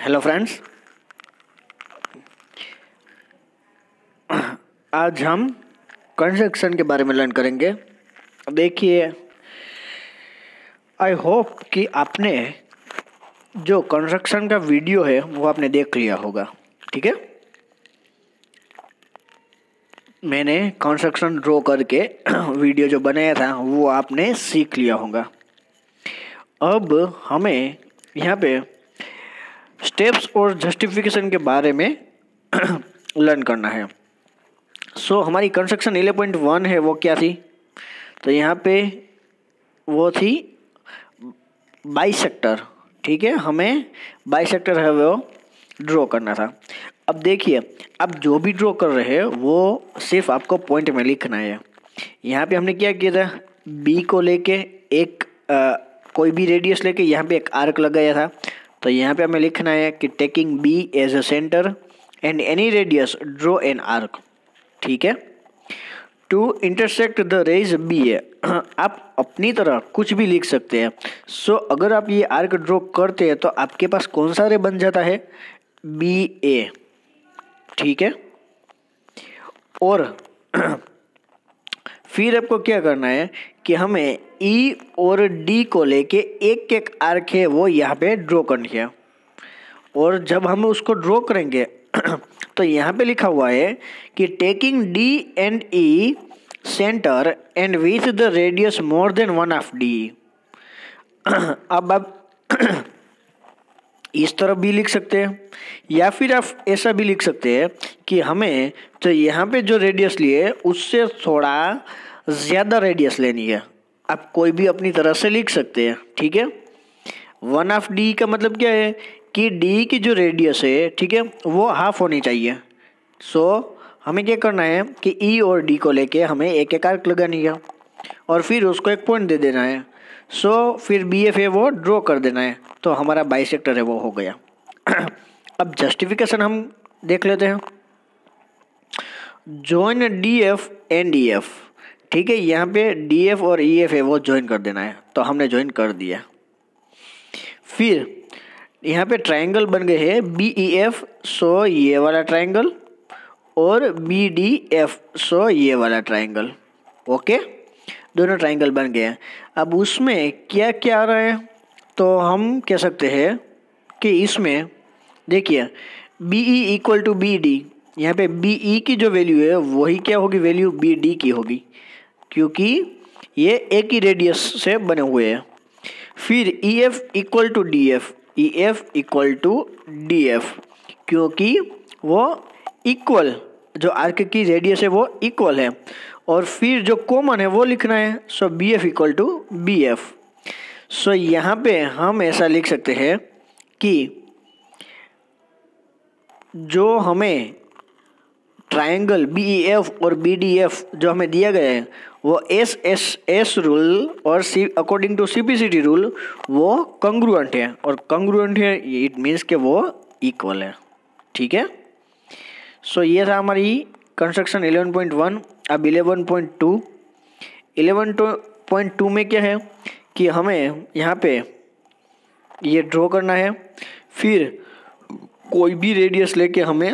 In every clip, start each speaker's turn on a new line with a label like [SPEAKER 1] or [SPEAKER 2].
[SPEAKER 1] hello friends आज हम construction के बारे में लर्न करेंगे देखिए आई होप कि आपने जो कंस्ट्रक्शन का वीडियो है वो आपने देख लिया होगा ठीक है मैंने कंस्ट्रक्शन ड्रॉ करके वीडियो जो बनाया था वो आपने सीख लिया होगा अब हमें यहाँ पे स्टेप्स और जस्टिफिकेशन के बारे में लर्न करना है सो so, हमारी कंस्ट्रक्शन एले पॉइंट वन है वो क्या थी तो यहाँ पे वो थी बाई सेक्टर ठीक है हमें बाई सेक्टर है वो ड्रॉ करना था अब देखिए अब जो भी ड्रॉ कर रहे हैं वो सिर्फ आपको पॉइंट में लिखना है यहाँ पे हमने क्या किया था बी को लेके एक आ, कोई भी रेडियस लेके यहाँ पे एक आर्क लगाया था तो यहाँ पे हमें लिखना है कि taking B as a centre and any radius draw an arc ठीक है to intersect the rays B A आप अपनी तरह कुछ भी लिख सकते हैं सो so, अगर आप ये आर्क ड्रॉ करते हैं तो आपके पास कौन सा रे बन जाता है बी ए ठीक है और फिर आपको क्या करना है कि हमें ई e और डी को लेके एक एक आर्क है वो यहाँ पे ड्रॉ करनी है और जब हम उसको ड्रॉ करेंगे तो यहाँ पे लिखा हुआ है कि taking D and E centre and with the radius more than one of D अब आप इस तरफ भी लिख सकते हैं या फिर आप ऐसा भी लिख सकते हैं कि हमें तो यहाँ पे जो रेडियस लिए उससे थोड़ा ज़्यादा रेडियस लेनी है आप कोई भी अपनी तरह से लिख सकते हैं ठीक है वन ऑफ डी का मतलब क्या है कि डी की जो रेडियस है ठीक है वो हाफ होनी चाहिए सो so, हमें क्या करना है कि ई e और डी को लेके हमें एक एक आर्क लगानी है और फिर उसको एक पॉइंट दे देना है सो so, फिर बी एफ ए वो ड्रॉ कर देना है तो हमारा बाई सेक्टर है वो हो गया अब जस्टिफिकेशन हम देख लेते हैं join D F and E F ठीक है यहाँ पे डी एफ और ई e एफ है वो ज्वाइन कर देना है तो हमने ज्वाइन कर दिया फिर यहाँ पे ट्राइंगल बन गए हैं बी ई एफ सो ये वाला ट्राइंगल और बी डी एफ सो ये वाला ट्राइंगल ओके दोनों ट्राइंगल बन गए हैं अब उसमें क्या क्या आ रहा है तो हम कह सकते हैं कि इसमें देखिए B E equal to B D यहाँ पे बी ई e की जो वैल्यू है वही क्या होगी वैल्यू बी डी की होगी क्योंकि ये एक ही रेडियस से बने हुए हैं फिर E F equal to D F E F equal to D F क्योंकि वो इक्वल जो आर्क की रेडियस है वो इक्वल है और फिर जो कॉमन है वो लिखना है so B F equal to B F so यहाँ पे हम ऐसा लिख सकते हैं कि जो हमें ट्राइंगल बी ई एफ और बी डी एफ जो हमें दिया गया है वो एस एस एस रूल और C according to C P C T rule वो कंग्रुएंट है और कंग्रुएंट है इट मीन्स के वो इक्वल है ठीक है सो so, ये था हमारी कंस्ट्रक्शन 11.1 अब 11.2 11.2 में क्या है कि हमें यहाँ पे ये ड्रॉ करना है फिर कोई भी रेडियस लेके हमें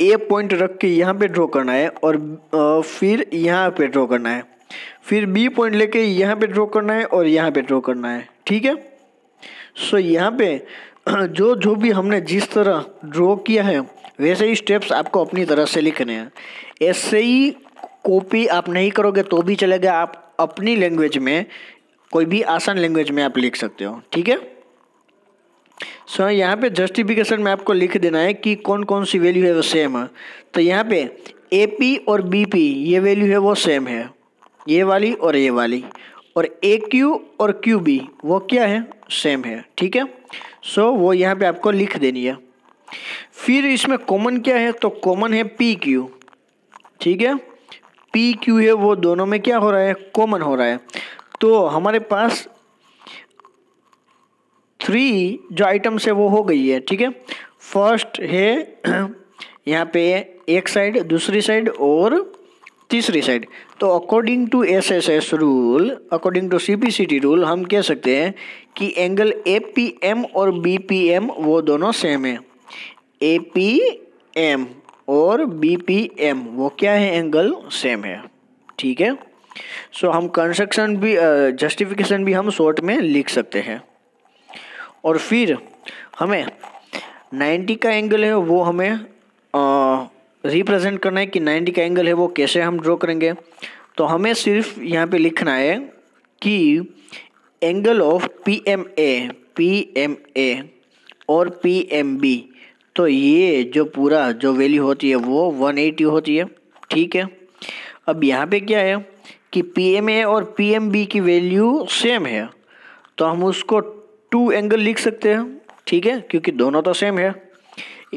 [SPEAKER 1] ए पॉइंट रख के यहाँ पे ड्रॉ करना है और फिर यहाँ पे ड्रॉ करना है फिर बी पॉइंट लेके यहाँ पे ड्रॉ करना है और यहाँ पे ड्रॉ करना है ठीक है सो so, यहाँ पे जो जो भी हमने जिस तरह ड्रॉ किया है वैसे ही स्टेप्स आपको अपनी तरह से लिखने हैं ऐसे ही कॉपी आप नहीं करोगे तो भी चलेगा आप अपनी लैंग्वेज में कोई भी आसान लैंग्वेज में आप लिख सकते हो ठीक है सो so, यहाँ पे जस्टिफिकेशन में आपको लिख देना है कि कौन कौन सी वैल्यू है वो सेम है तो यहाँ पे ए पी और बी पी ये वैल्यू है वो सेम है ये वाली और ये वाली और ए क्यू और क्यू बी वो क्या है सेम है ठीक है सो so, वो यहाँ पे आपको लिख देनी है फिर इसमें कॉमन क्या है तो कॉमन है पी क्यू ठीक है पी क्यू है वो दोनों में क्या हो रहा है कॉमन हो रहा है तो हमारे पास थ्री जो आइटम्स है वो हो गई है ठीक है फर्स्ट है यहाँ पे एक साइड दूसरी साइड और तीसरी साइड तो according to S S S rule according to C P C T rule हम कह सकते हैं कि एंगल ए पी एम और बी पी एम वो दोनों सेम है ए पी एम और बी पी एम वो क्या है एंगल सेम है ठीक है सो so, हम कंस्ट्रक्शन भी जस्टिफिकेशन भी हम शॉर्ट में लिख सकते हैं और फिर हमें 90 का एंगल है वो हमें रिप्रेजेंट करना है कि 90 का एंगल है वो कैसे हम ड्रॉ करेंगे तो हमें सिर्फ यहाँ पे लिखना है कि angle of P M A P M A और पी एम बी तो ये जो पूरा जो वैल्यू होती है वो 180 होती है ठीक है अब यहाँ पे क्या है कि पी एम ए और पी एम बी की वैल्यू सेम है तो हम उसको टू एंगल लिख सकते हैं ठीक है क्योंकि दोनों तो सेम है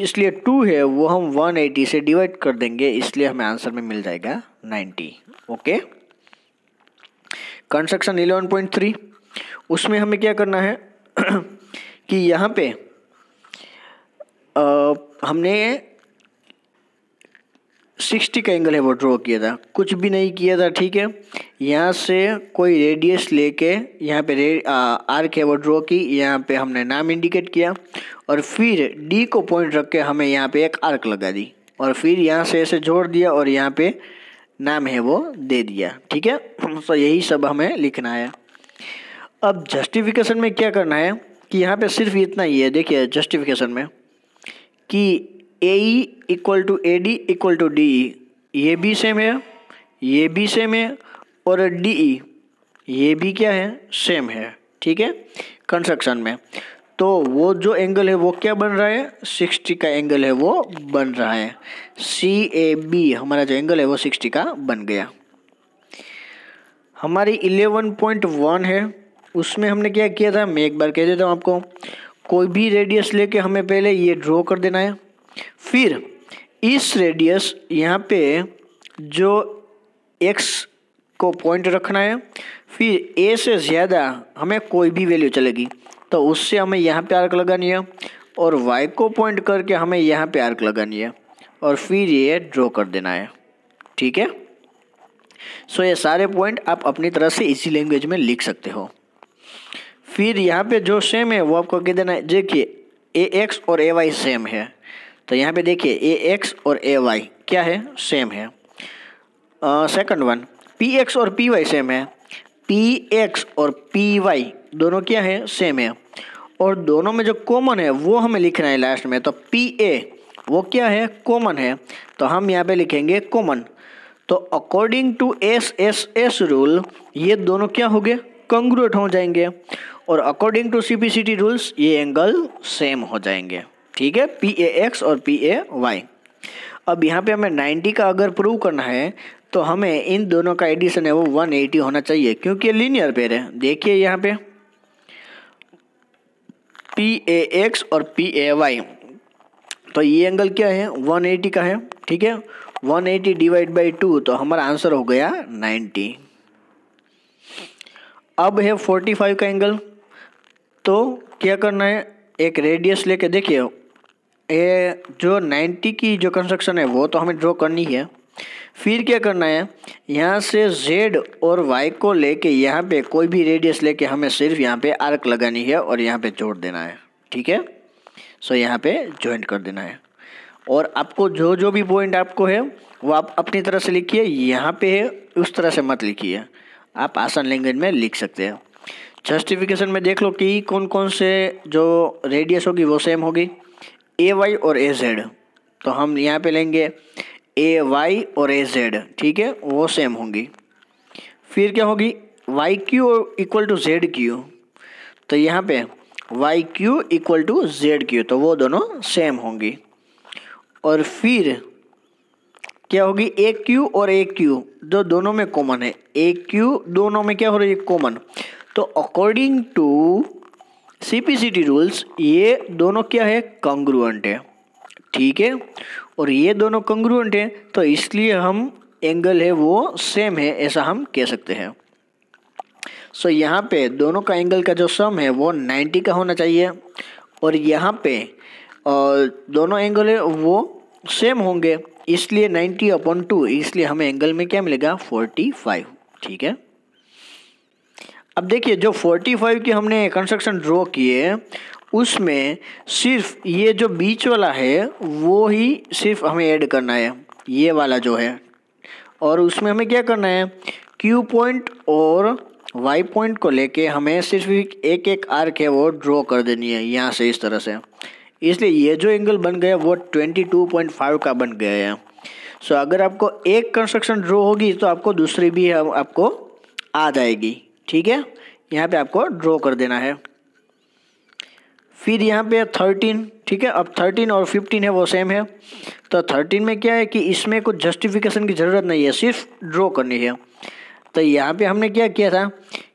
[SPEAKER 1] इसलिए टू है वो हम 180 से डिवाइड कर देंगे इसलिए हमें आंसर में मिल जाएगा 90 ओके कंस्ट्रक्शन 11.3 उसमें हमें क्या करना है कि यहाँ पे आ, हमने सिक्सटी का एंगल है वो ड्रॉ किया था कुछ भी नहीं किया था ठीक है यहाँ से कोई रेडियस लेके यहाँ पे रे आर्क है वो ड्रॉ की यहाँ पे हमने नाम इंडिकेट किया और फिर डी को पॉइंट रख के हमें यहाँ पे एक आर्क लगा दी और फिर यहाँ से ऐसे जोड़ दिया और यहाँ पे नाम है वो दे दिया ठीक है तो यही सब हमें लिखना है अब जस्टिफिकेशन में क्या करना है कि यहाँ पे सिर्फ इतना ही है देखिए जस्टिफिकेशन में कि A E equal to A D equal to D E ये भी सेम है ये भी सेम है और डी ई e, ये भी क्या है सेम है ठीक है कंस्ट्रक्शन में तो वो जो एंगल है वो क्या बन रहा है सिक्सटी का एंगल है वो बन रहा है सी ए बी हमारा जो एंगल है वो सिक्सटी का बन गया हमारी इलेवन पॉइंट वन है उसमें हमने क्या किया था मैं एक बार कह देता हूँ आपको कोई भी रेडियस लेके हमें पहले ये ड्रॉ कर देना है फिर इस रेडियस यहाँ पे जो एक्स को पॉइंट रखना है फिर ए से ज़्यादा हमें कोई भी वैल्यू चलेगी तो उससे हमें यहाँ पे आर्क लगानी है और वाई को पॉइंट करके हमें यहाँ पे आर्क लगानी है और फिर ये ड्रॉ कर देना है ठीक है सो ये सारे पॉइंट आप अपनी तरह से इसी लैंग्वेज में लिख सकते हो फिर यहाँ पे जो सेम है वो आपको कह देना है देखिए ए एक्स और ए वाई सेम है तो यहाँ पे देखिए ए एक्स और ए वाई क्या है सेम है सेकंड वन पी एक्स और पी वाई सेम है पी एक्स और पी वाई दोनों क्या है सेम है और दोनों में जो कॉमन है वो हमें लिखना है लास्ट में तो पी ए वो क्या है कॉमन है तो हम यहाँ पे लिखेंगे कॉमन तो according to S S S rule ये दोनों क्या हो गए कंग्रुएट हो जाएंगे और according to C P C T rules ये एंगल सेम हो जाएंगे ठीक है पी ए एक्स और पी ए वाई अब यहाँ पे हमें 90 का अगर प्रूव करना है तो हमें इन दोनों का एडिशन है वो 180 होना चाहिए क्योंकि लीनियर पेयर है देखिए यहाँ पे पी ए एक्स और पी ए वाई तो ये एंगल क्या है 180 का है ठीक है 180 एटी डिवाइड बाई टू तो हमारा आंसर हो गया 90 अब है 45 का एंगल तो क्या करना है एक रेडियस लेके देखिए ये जो 90 की जो कंस्ट्रक्शन है वो तो हमें ड्रॉ करनी है फिर क्या करना है यहाँ से z और y को लेके यहाँ पर कोई भी रेडियस लेके हमें सिर्फ यहाँ पे आर्क लगानी है और यहाँ पे जोड़ देना है ठीक है सो यहाँ पे जॉइंट कर देना है और आपको जो जो भी पॉइंट आपको है वो आप अपनी तरह से लिखिए यहाँ पे है उस तरह से मत लिखिए आप आसान लैंग्वेज में लिख सकते हैं जस्टिफिकेशन में देख लो कि कौन कौन से जो रेडियस होगी वो सेम होगी ए वाई और ए जेड तो हम यहाँ पे लेंगे ए वाई और ए जेड ठीक है वो सेम होंगी फिर क्या होगी Y Q equal to Z Q तो यहाँ पे Y Q equal to Z Q तो वो दोनों सेम होंगी और फिर क्या होगी ए क्यू और ए क्यू जो दोनों में कॉमन है ए क्यू दोनों में क्या हो रही है कॉमन तो अकॉर्डिंग टू टी रूल्स ये दोनों क्या है कॉन्ग्रुएंट है ठीक है और ये दोनों कॉन्ग्रुएंट है तो इसलिए हम एंगल है वो सेम है ऐसा हम कह सकते हैं सो so, यहाँ पे दोनों का एंगल का जो सम है वो 90 का होना चाहिए और यहाँ पे दोनों एंगल है वो सेम होंगे इसलिए 90 अपॉन टू इसलिए हमें एंगल में क्या मिलेगा 45 ठीक है अब देखिए जो 45 के हमने कंस्ट्रक्शन ड्रॉ किए उसमें सिर्फ ये जो बीच वाला है वो ही सिर्फ हमें ऐड करना है ये वाला जो है और उसमें हमें क्या करना है क्यू पॉइंट और वाई पॉइंट को लेके हमें सिर्फ एक एक आर्क है वो ड्रॉ कर देनी है यहाँ से इस तरह से इसलिए ये जो एंगल बन गया वो 22.5 का बन गया है सो अगर आपको एक कंस्ट्रक्शन ड्रॉ होगी तो आपको दूसरी भी आपको आ जाएगी ठीक है यहाँ पे आपको ड्रॉ कर देना है फिर यहाँ पे थर्टीन ठीक है अब थर्टीन और फिफ्टीन है वो सेम है तो थर्टीन में क्या है कि इसमें कुछ जस्टिफिकेशन की ज़रूरत नहीं है सिर्फ ड्रॉ करनी है तो यहाँ पे हमने क्या किया था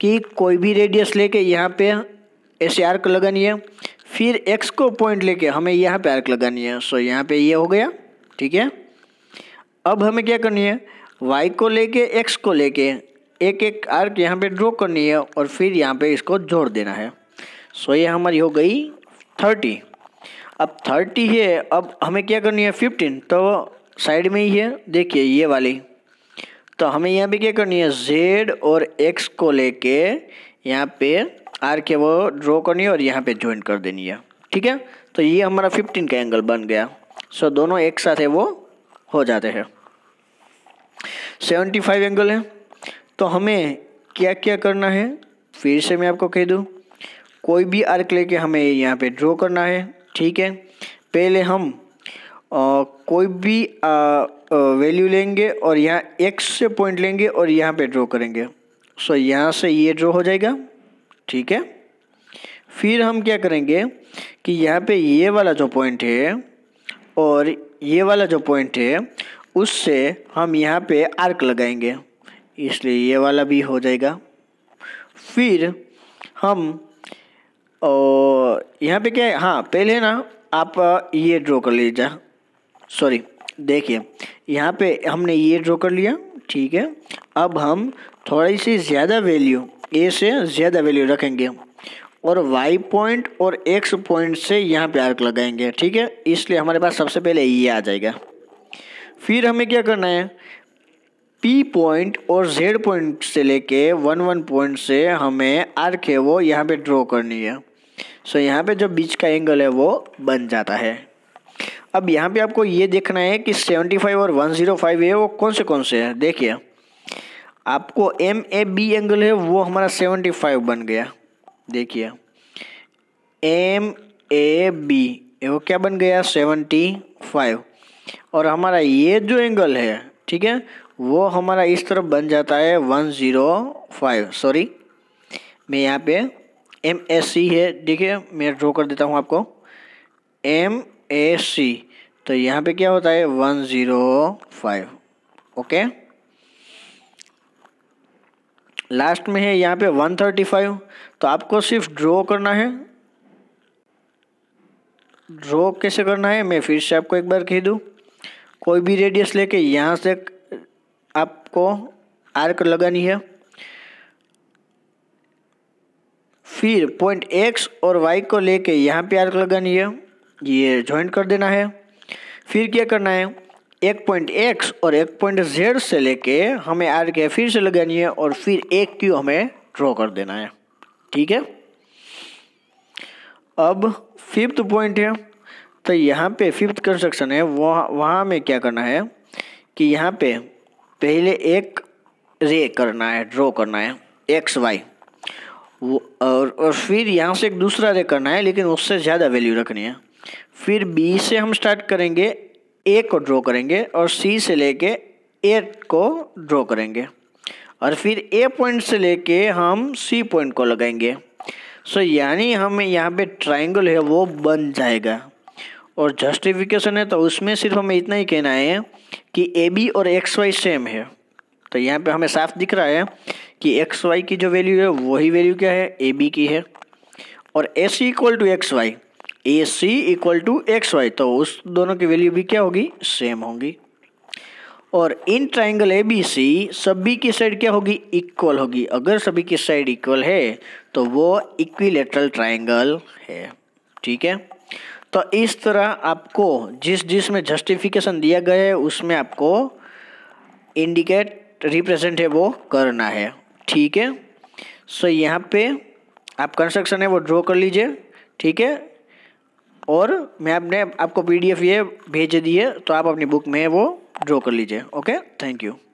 [SPEAKER 1] कि कोई भी रेडियस लेके यहाँ पे ऐसे आर्क लगानी है फिर एक्स को पॉइंट लेके हमें यहाँ पे आर्क लगानी है सो यहाँ पे ये यह हो गया ठीक है अब हमें क्या करनी है वाई को लेके एक्स को लेके एक एक आर्क यहाँ पे ड्रॉ करनी है और फिर यहाँ पे इसको जोड़ देना है सो ये हमारी हो गई थर्टी अब थर्टी है अब हमें क्या करनी है फिफ्टीन तो साइड में ही है देखिए ये वाली तो हमें यहाँ पे क्या करनी है जेड और एक्स को लेके यहाँ पे आर के वो ड्रॉ करनी है और यहाँ पे ज्वाइन कर देनी है ठीक है तो ये हमारा फिफ्टीन का एंगल बन गया सो दोनों एक साथ है वो हो जाते हैं सेवेंटी फाइव एंगल है तो हमें क्या क्या करना है फिर से मैं आपको कह दूँ कोई भी आर्क लेके हमें यहाँ पे ड्रॉ करना है ठीक है पहले हम आ, कोई भी वैल्यू लेंगे और यहाँ एक्स से पॉइंट लेंगे और यहाँ पे ड्रॉ करेंगे सो यहाँ से ये ड्रॉ हो जाएगा ठीक है फिर हम क्या करेंगे कि यहाँ पे ये वाला जो पॉइंट है और ये वाला जो पॉइंट है उससे हम यहाँ पे आर्क लगाएंगे इसलिए ये वाला भी हो जाएगा फिर हम यहाँ पे क्या है हाँ पहले ना आप ये ड्रॉ कर लीजिए सॉरी देखिए यहाँ पे हमने ये ड्रॉ कर लिया ठीक है अब हम थोड़ी सी ज़्यादा वैल्यू ए से ज़्यादा वैल्यू रखेंगे और वाई पॉइंट और एक्स पॉइंट से यहाँ पे आर्क लगाएंगे ठीक है इसलिए हमारे पास सबसे पहले ये आ जाएगा फिर हमें क्या करना है पी पॉइंट और जेड पॉइंट से लेके वन वन पॉइंट से हमें आर्क है वो यहाँ पे ड्रॉ करनी है सो so, यहाँ पे जो बीच का एंगल है वो बन जाता है अब यहाँ पे आपको ये देखना है कि फाइव और वन जीरो फाइव है वो कौन से कौन से है देखिए आपको एम ए बी एंगल है वो हमारा सेवेंटी फाइव बन गया देखिए एम ए बी वो क्या बन गया सेवेंटी फाइव और हमारा ये जो एंगल है ठीक है वो हमारा इस तरफ बन जाता है वन ज़ीरो फाइव सॉरी मैं यहाँ पे एम एस सी है देखिए मैं ड्रॉ कर देता हूँ आपको एम ए सी तो यहाँ पे क्या होता है one zero five okay last में है यहाँ पे वन थर्टी फाइव तो आपको सिर्फ ड्रॉ करना है ड्रॉ कैसे करना है मैं फिर से आपको एक बार कह दूँ कोई भी रेडियस लेके यहाँ से आपको आर्क लगानी है फिर पॉइंट एक्स और वाई को लेके यहाँ पे आर्क लगानी है ये ज्वाइंट कर देना है फिर क्या करना है एक पॉइंट एक्स और एक पॉइंट जेड से लेके हमें आर के फिर से लगानी है और फिर एक क्यू हमें ड्रॉ कर देना है ठीक है अब फिफ्थ पॉइंट है तो यहाँ पे फिफ्थ कंस्ट्रक्शन है वह वहाँ में क्या करना है कि यहाँ पे पहले एक रे करना है ड्रॉ करना है एक्स वाई वो और और फिर यहाँ से एक दूसरा रे करना है लेकिन उससे ज़्यादा वैल्यू रखनी है फिर बी से हम स्टार्ट करेंगे ए को ड्रॉ करेंगे और सी से लेके ए को ड्रॉ करेंगे और फिर ए पॉइंट से लेके हम सी पॉइंट को लगाएंगे सो so, यानी हमें यहाँ पे ट्राइंगल है वो बन जाएगा और जस्टिफिकेशन है तो उसमें सिर्फ हमें इतना ही कहना है कि ए बी और एक्स वाई सेम है तो यहाँ पे हमें साफ दिख रहा है कि एक्स वाई की जो वैल्यू है वही वैल्यू क्या है ए बी की है और A C equal to X Y A C equal to X Y तो उस दोनों की वैल्यू भी क्या होगी सेम होगी और in triangle A B C सभी की साइड क्या होगी इक्वल होगी अगर सभी की साइड इक्वल है तो वो इक्विलेटरल ट्राइंगल है ठीक है तो इस तरह आपको जिस जिस में जस्टिफिकेशन दिया गया है उसमें आपको इंडिकेट रिप्रेजेंट है वो करना है ठीक है सो यहाँ पे आप कंस्ट्रक्शन है वो ड्रॉ कर लीजिए ठीक है और मैं आपने आपको पीडीएफ ये भेज दिए तो आप अपनी बुक में वो ड्रॉ कर लीजिए ओके थैंक यू